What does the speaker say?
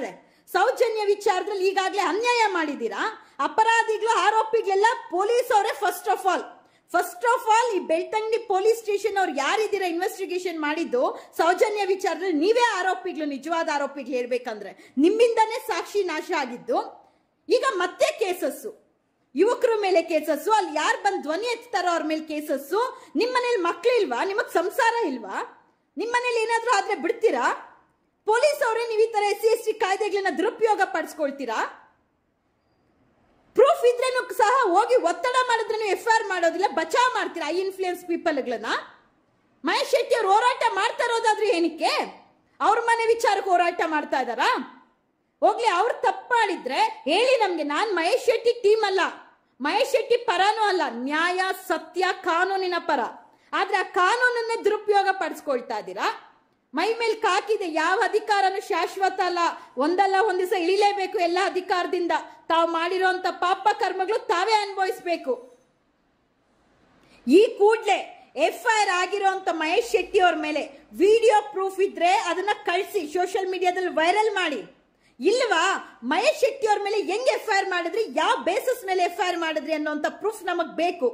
ಇದೆ ಸೌಜನ್ಯ ವಿಚಾರದಲ್ಲಿ ಈಗಾಗಲೇ ಅನ್ಯಾಯ ಮಾಡಿದ್ದೀರಾ ಅಪರಾಧಿಗಳು ಆರೋಪಿಗಳೆಲ್ಲ ಪೊಲೀಸ್ ಅವರೇ first of all first of all ಈ ಬೆಳ್ತಂಗಡಿ ಪೊಲೀಸ್ ಸ್ಟೇಷನ್ ಅವ್ರು ಯಾರಿದ್ದೀರಾ ಇನ್ವೆಸ್ಟಿಗೇಷನ್ ಮಾಡಿದ್ದು ಸೌಜನ್ಯ ವಿಚಾರದಲ್ಲಿ ನೀವೇ ಆರೋಪಿಗಳು ನಿಜವಾದ ಆರೋಪಿಗಳು ಹೇಳ್ಬೇಕಂದ್ರೆ ನಿಮ್ಮಿಂದನೇ ಸಾಕ್ಷಿ ನಾಶ ಆಗಿದ್ದು ಈಗ ಮತ್ತೆ ಕೇಸಸ್ಸು ಯುವಕರ ಮೇಲೆ ಕೇಸಸ್ಸು ಅಲ್ಲಿ ಯಾರು ಬಂದು ಧ್ವನಿ ಎತ್ತಾರೋ ಅವ್ರ ಮೇಲೆ ಕೇಸಸ್ಸು ನಿಮ್ಮನೇಲಿ ಮಕ್ಳು ಇಲ್ವಾ ನಿಮಗ್ ಸಂಸಾರ ಇಲ್ವಾ ನಿಮ್ಮನೇಲಿ ಏನಾದರೂ ಆದ್ರೆ ಬಿಡ್ತೀರಾ ಪೊಲೀಸ್ ಅವರೇ ನೀವು ಈ ತರ ಎಸ್ ಸಿ ಎಸ್ ಟಿ ಕಾಯ್ದೆಗಳನ್ನ ದುರುಪಯೋಗ ಪಡಿಸ್ಕೊಳ್ತೀರಾ ಪ್ರೂಫ್ ಇದ್ರೆ ಸಹ ಹೋಗಿ ಒತ್ತಡ ಮಾಡಿದ್ರೆ ನೀವು ಎಫ್ ಆರ್ ಮಾಡೋದಿಲ್ಲ ಬಚಾವ್ ಮಾಡ್ತೀರಾ ಐ ಇನ್ಫ್ಲೂಯೆನ್ಸ್ ಪೀಪಲ್ಗಳನ್ನ ಮಹೇಶ್ ಶೆಟ್ಟಿ ಅವ್ರು ಹೋರಾಟ ಮಾಡ್ತಾ ಇರೋದಾದ್ರೆ ಏನಕ್ಕೆ ಅವ್ರ ಮನೆ ವಿಚಾರಕ್ಕೆ ಹೋರಾಟ ಮಾಡ್ತಾ ಇದಾರ ಹೋಗ್ಲಿ ಅವ್ರು ತಪ್ಪು ಮಾಡಿದ್ರೆ ಹೇಳಿ ನಮ್ಗೆ ನಾನ್ ಮಹೇಶ್ ಶೆಟ್ಟಿ ಟೀಮ್ ಅಲ್ಲ ಮಹೇಶ್ ಶೆಟ್ಟಿ ಪರನೂ ಅಲ್ಲ ನ್ಯಾಯ ಸತ್ಯ ಕಾನೂನಿನ ಪರ ಆದ್ರೆ ಆ ಕಾನೂನನ್ನೇ ದುರುಪಯೋಗ ಪಡಿಸ್ಕೊಳ್ತಾ ಇದ್ದೀರಾ ಮೈ ಮೇಲೆ ಕಾಕಿದೆ ಯಾವ ಅಧಿಕಾರನು ಶಾಶ್ವತ ಅಲ್ಲ ಒಂದಲ್ಲ ಒಂದು ದಿವಸ ಇಳಿಲೇಬೇಕು ಎಲ್ಲ ಅಧಿಕಾರದಿಂದ ತಾವು ಮಾಡಿರುವಂತ ಪಾಪ ಕರ್ಮಗಳು ತಾವೇ ಅನುಭವಿಸಬೇಕು ಈ ಕೂಡ್ಲೆ F I R Mahesh Shetty ಅವ್ರ ಮೇಲೆ ವಿಡಿಯೋ ಪ್ರೂಫ್ ಇದ್ರೆ ಅದನ್ನ ಕಳಿಸಿ ಸೋಷಿಯಲ್ ಮೀಡಿಯಾದಲ್ಲಿ ವೈರಲ್ ಮಾಡಿ ಇಲ್ವಾ ಮಹೇಶ್ ಶೆಟ್ಟಿ ಅವ್ರ ಮೇಲೆ ಹೆಂಗ್ ಎಫ್ ಐ ಆರ್ ಮಾಡಿದ್ರಿ ಯಾವ ಬೇಸಿಸ್ ಮೇಲೆ ಎಫ್ ಮಾಡಿದ್ರಿ ಅನ್ನೋಂತ ಪ್ರೂಫ್ ನಮಗ್ ಬೇಕು